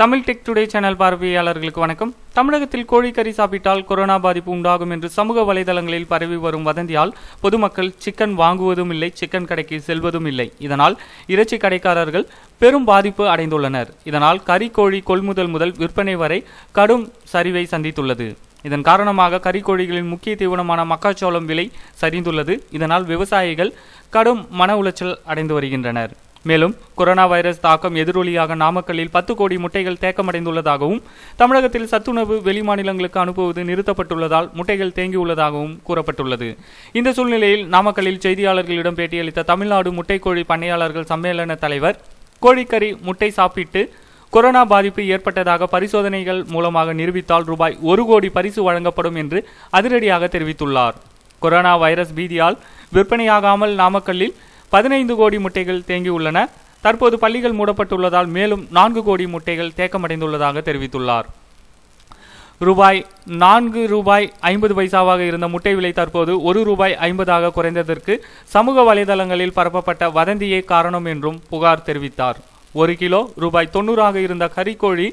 Tamil tech today channel பார்வையாளர்களுக்கு வணக்கம் தமிழகத்தில் கோழிக்கறி சாப்பிட்டால் கொரோனா பாதிப்பு உண்டாகும் என்று சமூக வலைதளங்களில் பரவி வரும் வதந்தியால் பொதுமக்கள் சிக்கன் வாங்குவதும் இல்லை சிக்கன் கடைக்கு செல்வதும் இல்லை இதனால் இறைச்சி கடைக்காரர்கள் பெரும் பாதிப்பு அடைந்துள்ளனர் இதனால் கறி கோழி கொள்முதல் முதல் விற்பனை வரை கடும் சரிவை சந்தித்துள்ளது இதன் காரணமாக கறிக்கோழிகளின் முக்கிய தீவனமான மக்காச்சோளம் விலை சரிந்துள்ளது இதனால் விவசாயிகள் கடும் மன உளைச்சல் அடைந்து வருகின்றனர் மேலும் கொரோனா வைரஸ் தாக்கம் எதிரொலியாக நாமக்கல்லில் பத்து கோடி முட்டைகள் தேக்கமடைந்துள்ளதாகவும் தமிழகத்தில் சத்துணவு வெளிமாநிலங்களுக்கு அனுப்புவது நிறுத்தப்பட்டுள்ளதால் முட்டைகள் தேங்கியுள்ளதாகவும் கூறப்பட்டுள்ளது இந்த சூழ்நிலையில் நாமக்கல்லில் செய்தியாளர்களிடம் பேட்டியளித்த தமிழ்நாடு முட்டைக்கோழி பண்ணையாளர்கள் சம்மேளன தலைவர் கோழிக்கறி முட்டை சாப்பிட்டு கொரோனா பாதிப்பு ஏற்பட்டதாக பரிசோதனைகள் மூலமாக நிரூபித்தால் ரூபாய் ஒரு கோடி பரிசு வழங்கப்படும் என்று அதிரடியாக தெரிவித்துள்ளார் கொரோனா வைரஸ் பீதியால் விற்பனையாகாமல் நாமக்கல்லில் பதினைந்து கோடி முட்டைகள் தேங்கியுள்ளன தற்போது பள்ளிகள் மூடப்பட்டுள்ளதால் மேலும் நான்கு கோடி முட்டைகள் தேக்கமடைந்துள்ளதாக தெரிவித்துள்ளார் ரூபாய் நான்கு ரூபாய் ஐம்பது பைசாவாக இருந்த முட்டை விலை தற்போது ஒரு ரூபாய் ஐம்பதாக குறைந்ததற்கு சமூக வலைதளங்களில் பரப்பப்பட்ட வதந்தியே காரணம் என்றும் புகார் தெரிவித்தார் ஒரு கிலோ ரூபாய் தொண்ணூறாக இருந்த கறிக்கோழி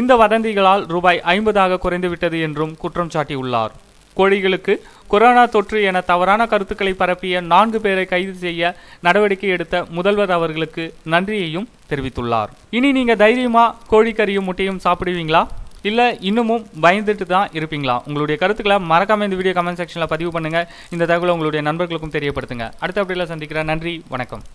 இந்த வதந்திகளால் ரூபாய் ஐம்பதாக குறைந்துவிட்டது என்றும் குற்றம் சாட்டியுள்ளார் கோழிகளுக்கு கொரோனா தொற்று என தவறான கருத்துக்களை பரப்பிய நான்கு பேரை கைது செய்ய நடவடிக்கை எடுத்த முதல்வர் அவர்களுக்கு நன்றியையும் தெரிவித்துள்ளார் இனி நீங்க தைரியமா கோழிக்கறியும் முட்டையும் சாப்பிடுவீங்களா இல்லை இன்னமும் பயந்துட்டு தான் இருப்பீங்களா உங்களுடைய கருத்துக்களை மறக்காம இந்த வீடியோ கமெண்ட் செக்ஷனில் பதிவு பண்ணுங்கள் இந்த தகவலை உங்களுடைய நண்பர்களுக்கும் தெரியப்படுத்துங்க அடுத்த அப்படியில் சந்திக்கிறேன் நன்றி வணக்கம்